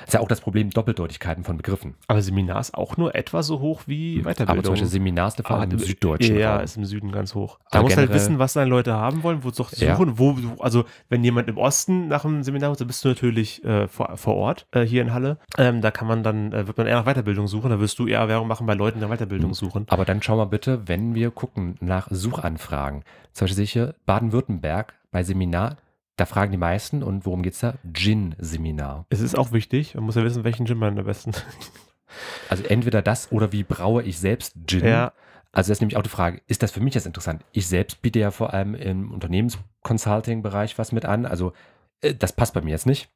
Das ist ja auch das Problem Doppeldeutigkeiten von Begriffen. Aber Seminar ist auch nur etwa so hoch wie Weiterbildung. Hm. Aber zum Beispiel Seminar ist eine Frage ah, im Süddeutschen. Ja, Raum. ist im Süden ganz hoch. Da also muss halt wissen, was deine Leute haben wollen, wo suchen, ja. wo, also wenn jemand im Osten nach dem Seminar kommt, dann bist du natürlich äh, vor, vor Ort äh, hier in Halle. Ähm, da kann man dann, äh, wird man eher nach Weiterbildung suchen, da wirst du eher Werbung machen bei Leuten, die nach Weiterbildung mhm. suchen. Aber dann schau mal bitte, wenn wir gucken nach Suchanfragen, zum Beispiel sicher Baden-Württemberg bei Seminar, da fragen die meisten und worum geht es da? Gin-Seminar. Es ist auch wichtig, man muss ja wissen, welchen Gin man am besten. Also entweder das oder wie braue ich selbst Gin. Ja. Also das ist nämlich auch die Frage, ist das für mich jetzt interessant? Ich selbst biete ja vor allem im Unternehmensconsulting-Bereich was mit an. Also äh, das passt bei mir jetzt nicht.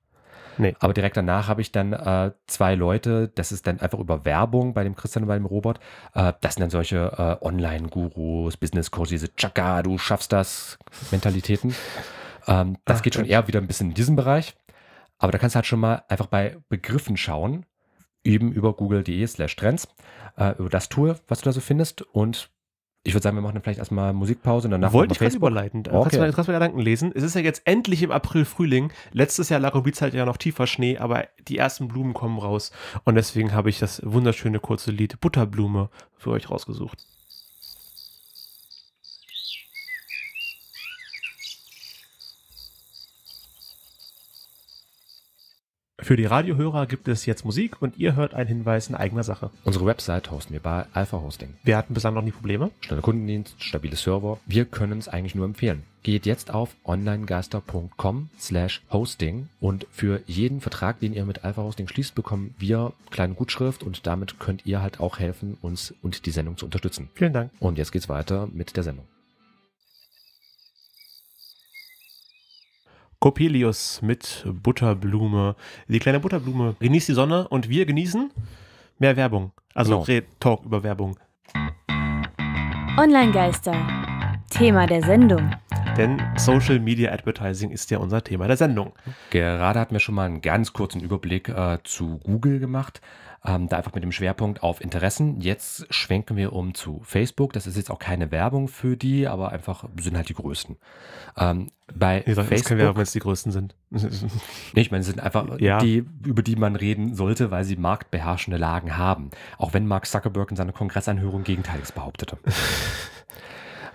Nee. Aber direkt danach habe ich dann äh, zwei Leute, das ist dann einfach über Werbung bei dem Christian und bei dem Robert. Äh, das sind dann solche äh, Online-Gurus, Business-Coaches, diese Chaka, du schaffst das, Mentalitäten. Ähm, das Ach, geht schon eher wieder ein bisschen in diesem Bereich. Aber da kannst du halt schon mal einfach bei Begriffen schauen, eben über google.de slash trends, äh, über das Tool, was du da so findest. Und ich würde sagen, wir machen dann vielleicht erstmal Musikpause und danach Wollte ich gerade überleiten. Okay. Äh, kannst, du, kannst Gedanken lesen. Es ist ja jetzt endlich im April Frühling. Letztes Jahr lag halt ja noch tiefer Schnee, aber die ersten Blumen kommen raus. Und deswegen habe ich das wunderschöne kurze Lied Butterblume für euch rausgesucht. Für die Radiohörer gibt es jetzt Musik und ihr hört einen Hinweis in eigener Sache. Unsere Website hosten wir bei Alpha Hosting. Wir hatten bislang noch nie Probleme. Schneller Kundendienst, stabile Server. Wir können es eigentlich nur empfehlen. Geht jetzt auf onlinegeister.com slash hosting und für jeden Vertrag, den ihr mit Alpha Hosting schließt, bekommen wir kleine Gutschrift und damit könnt ihr halt auch helfen, uns und die Sendung zu unterstützen. Vielen Dank. Und jetzt geht's weiter mit der Sendung. Coppelius mit Butterblume. Die kleine Butterblume genießt die Sonne und wir genießen mehr Werbung. Also genau. Talk über Werbung. Online-Geister. Thema der Sendung. Denn Social Media Advertising ist ja unser Thema der Sendung. Gerade hat mir schon mal einen ganz kurzen Überblick äh, zu Google gemacht ähm, da einfach mit dem Schwerpunkt auf Interessen. Jetzt schwenken wir um zu Facebook. Das ist jetzt auch keine Werbung für die, aber einfach sind halt die größten. Ähm, bei nee, Facebook, ist keine Werbung, wenn es die größten sind. nee, ich meine, es sind einfach ja. die, über die man reden sollte, weil sie marktbeherrschende Lagen haben. Auch wenn Mark Zuckerberg in seiner Kongressanhörung Gegenteiliges behauptete.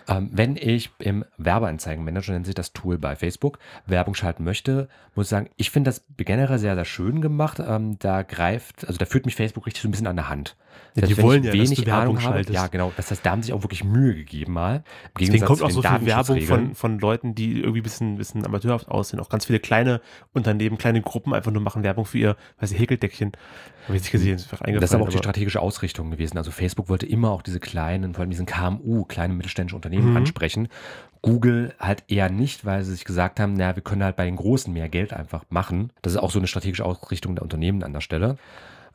Ähm, wenn ich im Werbeanzeigenmanager, nennt sich das Tool bei Facebook, Werbung schalten möchte, muss ich sagen, ich finde das generell sehr, sehr schön gemacht. Ähm, da greift, also da führt mich Facebook richtig so ein bisschen an der Hand. Ja, die wollen ja, wenig dass du Werbung Ahnung schaltest. Habe, ja, genau. Das heißt, da haben sich auch wirklich Mühe gegeben mal. Im Deswegen kommt auch so viel Werbung von, von Leuten, die irgendwie ein bisschen, bisschen amateurhaft aussehen. Auch ganz viele kleine Unternehmen, kleine Gruppen einfach nur machen Werbung für ihr, weiß ich, Häkeldeckchen. Habe ich nicht gesehen, ist eingefallen. Das ist aber auch aber die strategische Ausrichtung gewesen. Also Facebook wollte immer auch diese kleinen, vor allem diesen KMU, kleine mittelständische Unternehmen Unternehmen mhm. ansprechen. Google halt eher nicht, weil sie sich gesagt haben, naja, wir können halt bei den Großen mehr Geld einfach machen. Das ist auch so eine strategische Ausrichtung der Unternehmen an der Stelle.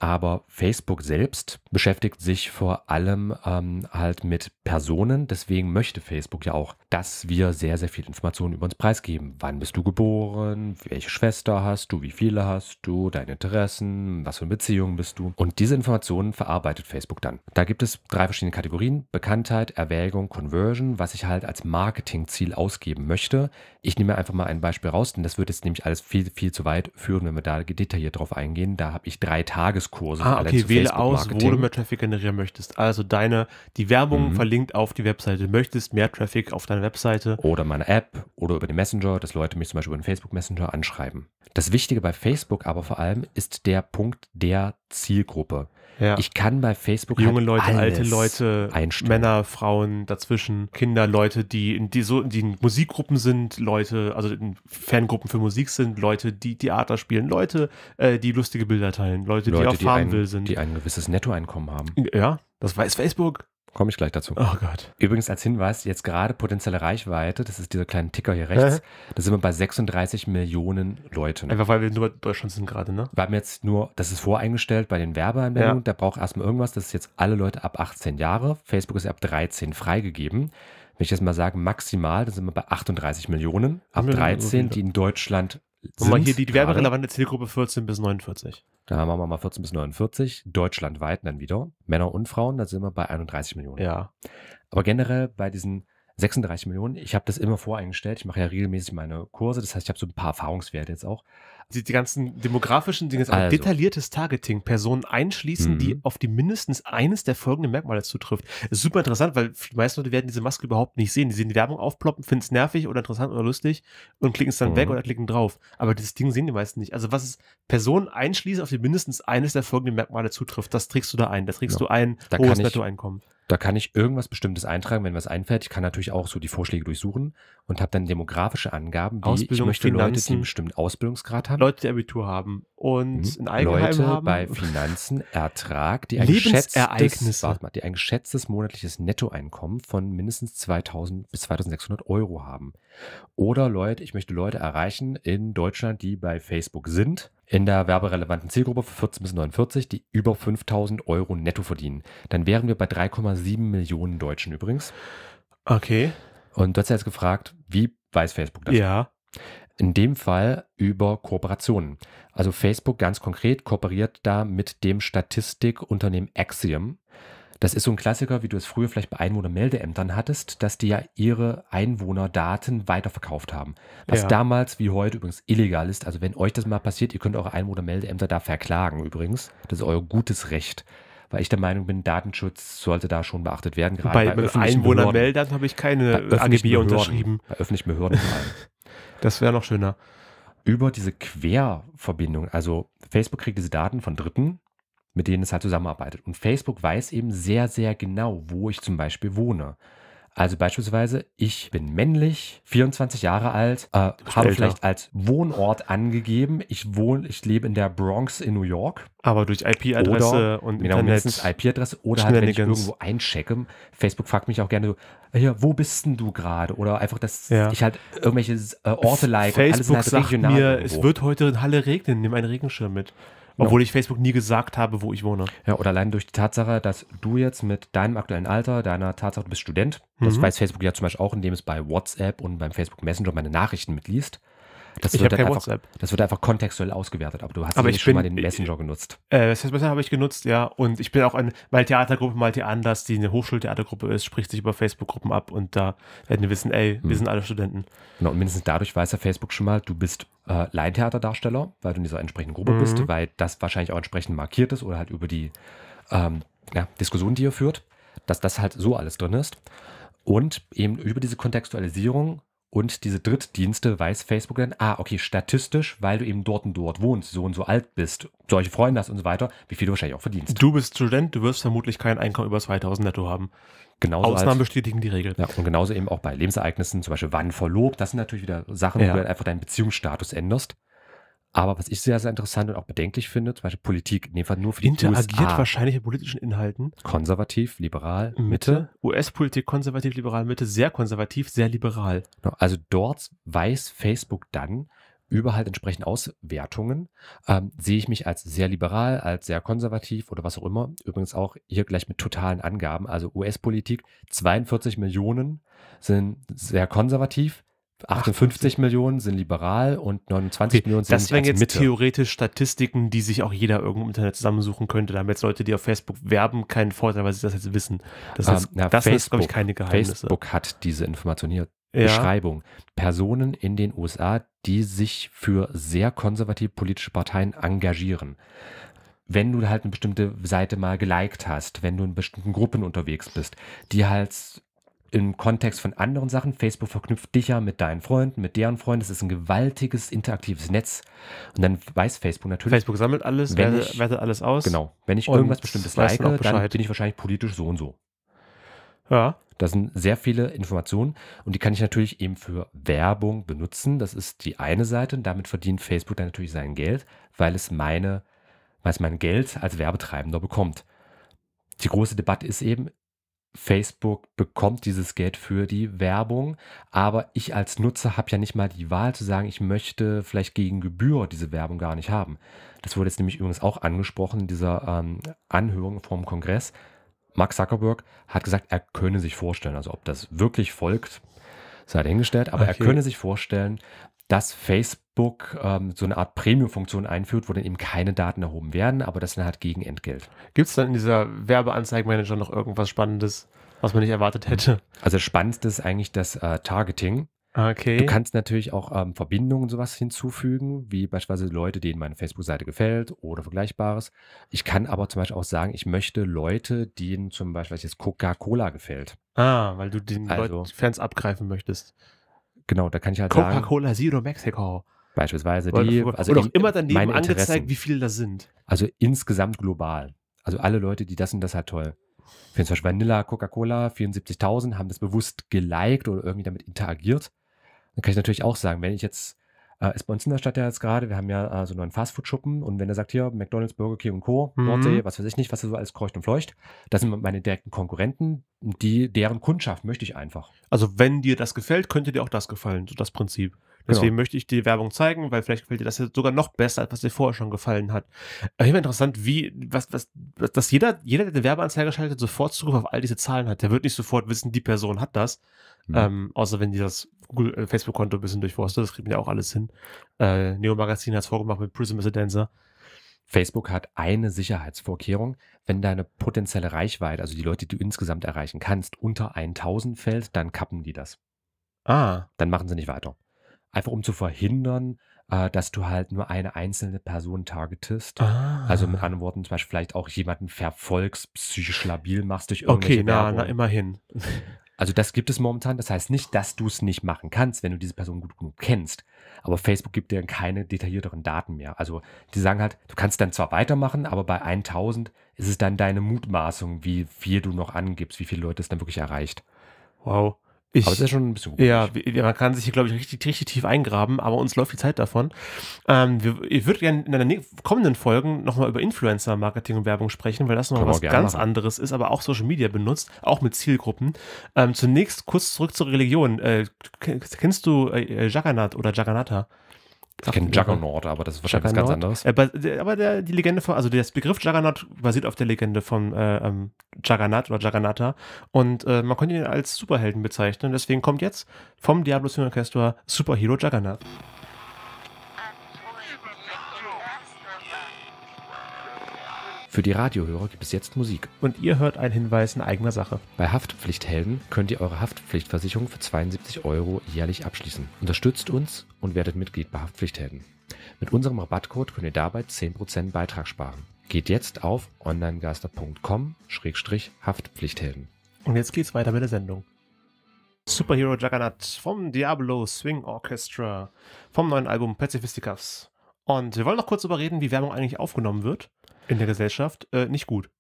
Aber Facebook selbst beschäftigt sich vor allem ähm, halt mit Personen. Deswegen möchte Facebook ja auch, dass wir sehr, sehr viel Informationen über uns preisgeben. Wann bist du geboren? Welche Schwester hast du? Wie viele hast du? Deine Interessen? Was für eine Beziehung bist du? Und diese Informationen verarbeitet Facebook dann. Da gibt es drei verschiedene Kategorien. Bekanntheit, Erwägung, Conversion, was ich halt als Marketingziel ausgeben möchte. Ich nehme einfach mal ein Beispiel raus, denn das wird jetzt nämlich alles viel, viel zu weit führen, wenn wir da detailliert drauf eingehen. Da habe ich drei Tages Kurse. Ah, okay, wähle aus, wo du mehr Traffic generieren möchtest. Also deine, die Werbung mhm. verlinkt auf die Webseite. Du möchtest mehr Traffic auf deine Webseite. Oder meine App oder über den Messenger, dass Leute mich zum Beispiel über den Facebook Messenger anschreiben. Das Wichtige bei Facebook aber vor allem ist der Punkt der Zielgruppe. Ja. Ich kann bei Facebook junge halt Leute, alte Leute, einstellen. Männer, Frauen dazwischen, Kinder, Leute, die in die so die in Musikgruppen sind, Leute, also in Fangruppen für Musik sind, Leute, die Theater spielen, Leute, äh, die lustige Bilder teilen, Leute, Leute die auf Farmville sind, die ein gewisses Nettoeinkommen haben. Ja, das weiß Facebook. Komme ich gleich dazu. Oh Gott. Übrigens als Hinweis, jetzt gerade potenzielle Reichweite, das ist dieser kleine Ticker hier rechts, da sind wir bei 36 Millionen Leuten. Einfach weil wir nur in Deutschland sind gerade, ne? Wir haben jetzt nur, das ist voreingestellt bei den Werbeeinblendungen, ja. da braucht erstmal irgendwas, das ist jetzt alle Leute ab 18 Jahre, Facebook ist ab 13 freigegeben. Wenn ich jetzt mal sage, maximal, dann sind wir bei 38 Millionen, ab 13, die in Deutschland sind. Und mal hier die werberelevante Zielgruppe 14 bis 49. Da machen wir mal 14 bis 49, deutschlandweit dann wieder. Männer und Frauen, da sind wir bei 31 Millionen. Ja. Aber generell bei diesen 36 Millionen. Ich habe das immer voreingestellt. Ich mache ja regelmäßig meine Kurse. Das heißt, ich habe so ein paar Erfahrungswerte jetzt auch. Die, die ganzen demografischen Dinge, also. also. detailliertes Targeting, Personen einschließen, mhm. die auf die mindestens eines der folgenden Merkmale zutrifft. Das ist super interessant, weil die meisten Leute werden diese Maske überhaupt nicht sehen. Die sehen die Werbung aufploppen, finden es nervig oder interessant oder lustig und klicken es dann mhm. weg oder klicken drauf. Aber dieses Ding sehen die meisten nicht. Also was ist Personen einschließen, auf die mindestens eines der folgenden Merkmale zutrifft, das trägst du da ein. Da trägst ja. du ein da hohes Nettoeinkommen. Ich da kann ich irgendwas Bestimmtes eintragen, wenn was einfällt. Ich kann natürlich auch so die Vorschläge durchsuchen und habe dann demografische Angaben, wie Ausbildung, ich möchte Finanzen, Leute, die einen bestimmten Ausbildungsgrad haben. Leute, die Abitur haben und mhm. ein Eigenheim Leute haben. bei Finanzen, Ertrag, die ein, geschätztes, warte mal, die ein geschätztes monatliches Nettoeinkommen von mindestens 2000 bis 2600 Euro haben. Oder Leute, ich möchte Leute erreichen in Deutschland, die bei Facebook sind, in der werberelevanten Zielgruppe von 14 bis 49, die über 5000 Euro netto verdienen. Dann wären wir bei 3,7 Millionen Deutschen übrigens. Okay. Und du hast ja jetzt gefragt, wie weiß Facebook das? Ja. In dem Fall über Kooperationen. Also Facebook ganz konkret kooperiert da mit dem Statistikunternehmen Axiom. Das ist so ein Klassiker, wie du es früher vielleicht bei Einwohnermeldeämtern hattest, dass die ja ihre Einwohnerdaten weiterverkauft haben. Was ja. damals wie heute übrigens illegal ist. Also wenn euch das mal passiert, ihr könnt eure Einwohnermeldeämter da verklagen übrigens. Das ist euer gutes Recht weil ich der Meinung bin, Datenschutz sollte da schon beachtet werden. Gerade bei, bei Einwohnermeldern habe ich keine äh, AGB unterschrieben. Bei öffentlichen Behörden. das wäre noch schöner. Über diese Querverbindung, also Facebook kriegt diese Daten von Dritten mit denen es halt zusammenarbeitet. Und Facebook weiß eben sehr, sehr genau, wo ich zum Beispiel wohne. Also beispielsweise, ich bin männlich, 24 Jahre alt, äh, habe älter. vielleicht als Wohnort angegeben, ich wohne, ich lebe in der Bronx in New York. Aber durch IP-Adresse und genau, Internet. IP-Adresse oder halt, wenn ich irgendwo einchecke. Facebook fragt mich auch gerne so, ja, wo bist denn du gerade? Oder einfach, dass ja. ich halt irgendwelche äh, Orte like. Facebook alles halt sagt mir, irgendwo. es wird heute in Halle regnen, nimm einen Regenschirm mit. Genau. Obwohl ja. ich Facebook nie gesagt habe, wo ich wohne. Ja, oder allein durch die Tatsache, dass du jetzt mit deinem aktuellen Alter, deiner Tatsache, du bist Student, das mhm. weiß Facebook ja zum Beispiel auch, indem es bei WhatsApp und beim Facebook Messenger meine Nachrichten mitliest. Das ich kein einfach, WhatsApp. Das wird einfach kontextuell ausgewertet, aber du hast aber ich schon bin, mal den Messenger genutzt. Äh, das Messenger habe ich genutzt, ja. Und ich bin auch in meiner Theatergruppe mal Anders, die eine Hochschultheatergruppe ist, spricht sich über Facebook-Gruppen ab und da werden wir wissen, ey, hm. wir sind alle Studenten. Genau, und mindestens dadurch weiß ja Facebook schon mal, du bist äh, Laientheaterdarsteller, weil du in dieser entsprechenden Gruppe mhm. bist, weil das wahrscheinlich auch entsprechend markiert ist oder halt über die ähm, ja, Diskussion, die ihr führt, dass das halt so alles drin ist. Und eben über diese Kontextualisierung und diese Drittdienste weiß Facebook dann, ah, okay, statistisch, weil du eben dort und dort wohnst, so und so alt bist, solche Freunde hast und so weiter, wie viel du wahrscheinlich auch verdienst. Du bist Student, du wirst vermutlich kein Einkommen über 2000 netto haben. Genauso Ausnahmen als, bestätigen die Regel. Ja, und genauso eben auch bei Lebensereignissen, zum Beispiel wann verlobt, das sind natürlich wieder Sachen, ja. wo du dann einfach deinen Beziehungsstatus änderst. Aber was ich sehr, sehr interessant und auch bedenklich finde, zum Beispiel Politik, in dem Fall nur für die Interagiert USA. wahrscheinlich mit politischen Inhalten. Konservativ, liberal, Mitte. US-Politik, konservativ, liberal, Mitte, sehr konservativ, sehr liberal. Genau, also dort weiß Facebook dann, über halt entsprechend Auswertungen. Ähm, sehe ich mich als sehr liberal, als sehr konservativ oder was auch immer. Übrigens auch hier gleich mit totalen Angaben. Also US-Politik, 42 Millionen sind sehr konservativ, 58 Millionen sind liberal und 29 okay, Millionen sind Das wären jetzt Mitte. theoretisch Statistiken, die sich auch jeder irgendwo im Internet zusammensuchen könnte. Da haben jetzt Leute, die auf Facebook werben, keinen Vorteil, weil sie das jetzt wissen. Das, heißt, ähm, ist, glaube ich, keine Geheimnisse. Facebook hat diese Information hier. Ja. Beschreibung. Personen in den USA, die sich für sehr konservative politische Parteien engagieren wenn du halt eine bestimmte Seite mal geliked hast, wenn du in bestimmten Gruppen unterwegs bist, die halt im Kontext von anderen Sachen. Facebook verknüpft dich ja mit deinen Freunden, mit deren Freunden. Das ist ein gewaltiges, interaktives Netz. Und dann weiß Facebook natürlich. Facebook sammelt alles, wenn wertet, ich, wertet alles aus. Genau. Wenn ich irgendwas Bestimmtes like, dann bin ich wahrscheinlich politisch so und so. Ja. Da sind sehr viele Informationen und die kann ich natürlich eben für Werbung benutzen. Das ist die eine Seite und damit verdient Facebook dann natürlich sein Geld, weil es meine, weil es mein Geld als Werbetreibender bekommt. Die große Debatte ist eben, Facebook bekommt dieses Geld für die Werbung, aber ich als Nutzer habe ja nicht mal die Wahl zu sagen, ich möchte vielleicht gegen Gebühr diese Werbung gar nicht haben. Das wurde jetzt nämlich übrigens auch angesprochen in dieser ähm, Anhörung vom Kongress. Mark Zuckerberg hat gesagt, er könne sich vorstellen, also ob das wirklich folgt, sei dahingestellt, aber okay. er könne sich vorstellen, dass Facebook ähm, so eine Art Premium-Funktion einführt, wo dann eben keine Daten erhoben werden, aber das dann halt gegen Entgelt. Gibt es dann in dieser Werbeanzeigenmanager noch irgendwas Spannendes, was man nicht erwartet hätte? Also das Spannendste ist eigentlich das äh, Targeting. Ah, okay. Du kannst natürlich auch ähm, Verbindungen und sowas hinzufügen, wie beispielsweise Leute, denen meine Facebook-Seite gefällt oder Vergleichbares. Ich kann aber zum Beispiel auch sagen, ich möchte Leute, denen zum Beispiel jetzt Coca-Cola gefällt. Ah, weil du den also, Leuten, Fans abgreifen möchtest genau, da kann ich halt Coca sagen. Coca-Cola Zero Mexico. Beispielsweise oder die. Also oder auch immer daneben angezeigt, wie viele da sind. Also insgesamt global. Also alle Leute, die das und das halt toll. Für zum Beispiel Vanilla, Coca-Cola, 74.000 haben das bewusst geliked oder irgendwie damit interagiert. Dann kann ich natürlich auch sagen, wenn ich jetzt äh, ist bei uns in der Stadt ja jetzt gerade, wir haben ja äh, so einen Fastfood-Schuppen und wenn er sagt, hier McDonalds, Burger King und Co., mhm. Nordsee, was weiß ich nicht, was da so alles kreucht und fleucht, das sind meine direkten Konkurrenten, die, deren Kundschaft möchte ich einfach. Also wenn dir das gefällt, könnte dir auch das gefallen, so das Prinzip. Deswegen genau. möchte ich die Werbung zeigen, weil vielleicht gefällt dir das ja sogar noch besser, als was dir vorher schon gefallen hat. Aber äh, immer interessant, wie, was, was, dass jeder, jeder, der eine Werbeanzeige schaltet, sofort Zugriff auf all diese Zahlen hat. Der wird nicht sofort wissen, die Person hat das. Mhm. Ähm, außer wenn die das äh, Facebook-Konto ein bisschen durchforstet. Das kriegt man ja auch alles hin. Äh, Neo Magazin hat es vorgemacht mit Prism is a Dancer. Facebook hat eine Sicherheitsvorkehrung. Wenn deine potenzielle Reichweite, also die Leute, die du insgesamt erreichen kannst, unter 1000 fällt, dann kappen die das. Ah. Dann machen sie nicht weiter. Einfach um zu verhindern, äh, dass du halt nur eine einzelne Person targetest. Ah. Also mit anderen Worten, zum Beispiel vielleicht auch jemanden verfolgst, psychisch labil machst durch irgendwelche Okay, na, Werbung. na, immerhin. Also das gibt es momentan. Das heißt nicht, dass du es nicht machen kannst, wenn du diese Person gut genug kennst. Aber Facebook gibt dir keine detaillierteren Daten mehr. Also die sagen halt, du kannst dann zwar weitermachen, aber bei 1000 ist es dann deine Mutmaßung, wie viel du noch angibst, wie viele Leute es dann wirklich erreicht. Wow. Ich, aber das ist schon ein bisschen komisch. Ja, man kann sich hier, glaube ich, richtig, richtig tief eingraben, aber uns läuft die Zeit davon. Ähm, wir, ich würde gerne in den kommenden Folgen nochmal über Influencer-Marketing und Werbung sprechen, weil das nochmal was ganz machen. anderes ist, aber auch Social Media benutzt, auch mit Zielgruppen. Ähm, zunächst kurz zurück zur Religion. Äh, kennst du äh, äh Jagannath oder Jagannatha? Ich kenne Juggernaut, aber das ist wahrscheinlich was ganz anderes. Äh, äh, aber der, die Legende von, also das Begriff Juggernaut basiert auf der Legende von äh, ähm, Juggernaut oder Juggernata. Und äh, man konnte ihn als Superhelden bezeichnen. Deswegen kommt jetzt vom Diablo Swing Orchestra Superhero Juggernaut. Für die Radiohörer gibt es jetzt Musik. Und ihr hört einen Hinweis in eigener Sache. Bei Haftpflichthelden könnt ihr eure Haftpflichtversicherung für 72 Euro jährlich abschließen. Unterstützt uns und werdet Mitglied bei Haftpflichthelden. Mit unserem Rabattcode könnt ihr dabei 10% Beitrag sparen. Geht jetzt auf onlinegastercom haftpflichthelden Und jetzt geht's weiter mit der Sendung. Superhero Juggernaut vom Diablo Swing Orchestra vom neuen Album Pacifisticas. Und wir wollen noch kurz darüber reden, wie Werbung eigentlich aufgenommen wird in der Gesellschaft. Äh, nicht gut.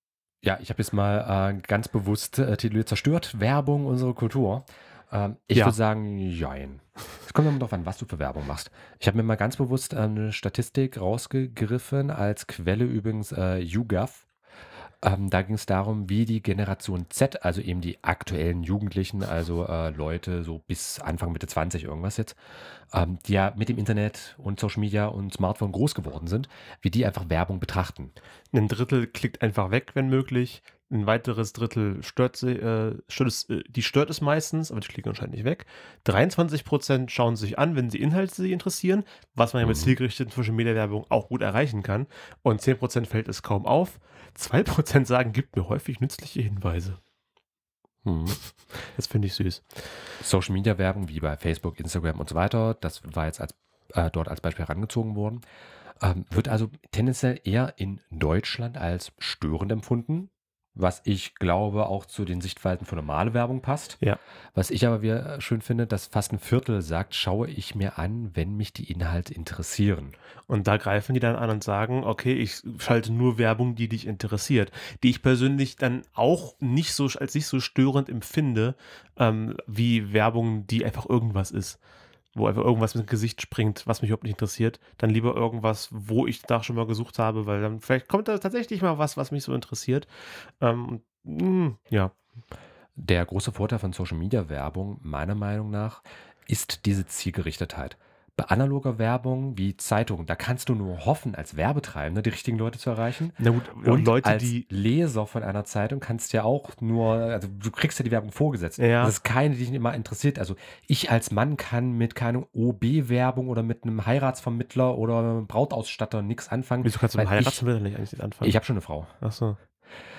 Ja, ich habe jetzt mal äh, ganz bewusst äh, tituliert, zerstört Werbung unsere Kultur. Ähm, ich ja. würde sagen, jein. Es kommt immer darauf an, was du für Werbung machst. Ich habe mir mal ganz bewusst äh, eine Statistik rausgegriffen, als Quelle übrigens äh, YouGov. Ähm, da ging es darum, wie die Generation Z, also eben die aktuellen Jugendlichen, also äh, Leute so bis Anfang, Mitte 20 irgendwas jetzt, ähm, die ja mit dem Internet und Social Media und Smartphone groß geworden sind, wie die einfach Werbung betrachten. Ein Drittel klickt einfach weg, wenn möglich ein weiteres Drittel stört, sie, äh, stört es, äh, die stört es meistens, aber die klicken anscheinend nicht weg. 23% schauen sich an, wenn sie Inhalte sie interessieren, was man ja mit mhm. zielgerichteten Social Media Werbung auch gut erreichen kann. Und 10% fällt es kaum auf. 2% sagen, gibt mir häufig nützliche Hinweise. Hm. Das finde ich süß. Social Media Werbung wie bei Facebook, Instagram und so weiter, das war jetzt als, äh, dort als Beispiel herangezogen worden. Ähm, wird also tendenziell eher in Deutschland als störend empfunden, was ich glaube auch zu den Sichtweiten für normale Werbung passt. Ja. Was ich aber wieder äh, schön finde, dass fast ein Viertel sagt, schaue ich mir an, wenn mich die Inhalte interessieren. Und da greifen die dann an und sagen, okay, ich schalte nur Werbung, die dich interessiert, die ich persönlich dann auch nicht so als nicht so störend empfinde ähm, wie Werbung, die einfach irgendwas ist wo einfach irgendwas mit dem Gesicht springt, was mich überhaupt nicht interessiert, dann lieber irgendwas, wo ich da schon mal gesucht habe, weil dann vielleicht kommt da tatsächlich mal was, was mich so interessiert. Ähm, mh, hm, ja. Der große Vorteil von Social Media Werbung, meiner Meinung nach, ist diese Zielgerichtetheit bei analoger Werbung wie Zeitungen, da kannst du nur hoffen, als Werbetreibende die richtigen Leute zu erreichen. Na gut, und, und Leute, als die Leser von einer Zeitung kannst ja auch nur, also du kriegst ja die Werbung vorgesetzt. Ja. Das ist keine, die dich immer interessiert. Also ich als Mann kann mit keiner OB-Werbung oder mit einem Heiratsvermittler oder Brautausstatter nichts anfangen. Wieso kannst du mit Heiratsvermittler nicht eigentlich anfangen? Ich habe schon eine Frau. Ach so.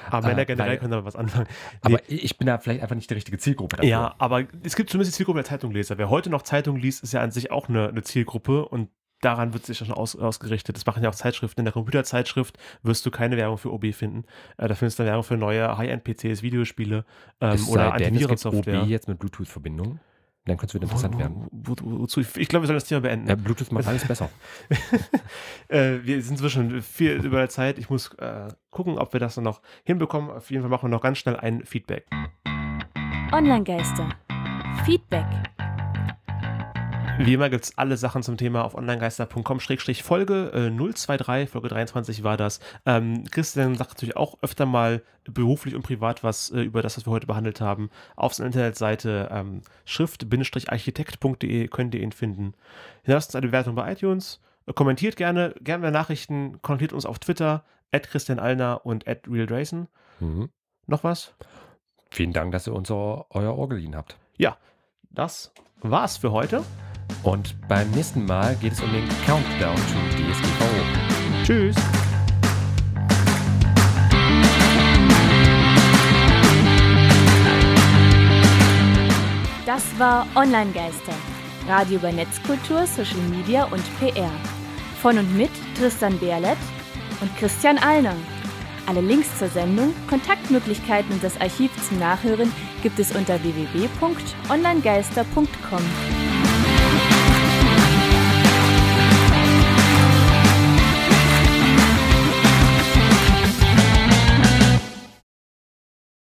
Aber äh, Männer äh, generell weil, können da was anfangen. Nee. Aber ich bin da vielleicht einfach nicht die richtige Zielgruppe. Dafür. Ja, aber es gibt zumindest die Zielgruppe der Zeitungleser. Wer heute noch Zeitung liest, ist ja an sich auch eine, eine Zielgruppe und daran wird sich schon aus, ausgerichtet. Das machen ja auch Zeitschriften. In der Computerzeitschrift wirst du keine Werbung für OB finden. Äh, da findest du eine Werbung für neue High-End-PCs, Videospiele ähm, oder Antivirensoftware. OB jetzt mit Bluetooth-Verbindung? dann könnte es wieder interessant wo, werden. Wo, wo, wozu? Ich, ich glaube, wir sollen das Thema beenden. Ja, Bluetooth macht alles besser. äh, wir sind inzwischen viel über der Zeit. Ich muss äh, gucken, ob wir das dann noch hinbekommen. Auf jeden Fall machen wir noch ganz schnell ein Feedback. Online-Geister. Feedback. Wie immer gibt es alle Sachen zum Thema auf onlinegeister.com-Folge 023, Folge 23 äh, war das. Ähm, Christian sagt natürlich auch öfter mal beruflich und privat was äh, über das, was wir heute behandelt haben. Auf seiner Internetseite ähm, schrift-architekt.de könnt ihr ihn finden. Hinterlasst uns eine Bewertung bei iTunes. kommentiert gerne, gerne mehr Nachrichten. Kontaktiert uns auf Twitter, at Christian Allner und at RealDrayson. Mhm. Noch was? Vielen Dank, dass ihr uns euer Ohr geliehen habt. Ja, das war's für heute. Und beim nächsten Mal geht es um den Countdown to DSGVO. Tschüss! Das war Online Geister, Radio über Netzkultur, Social Media und PR. Von und mit Tristan Berlet und Christian Allner. Alle Links zur Sendung, Kontaktmöglichkeiten und das Archiv zum Nachhören gibt es unter www.onlinegeister.com.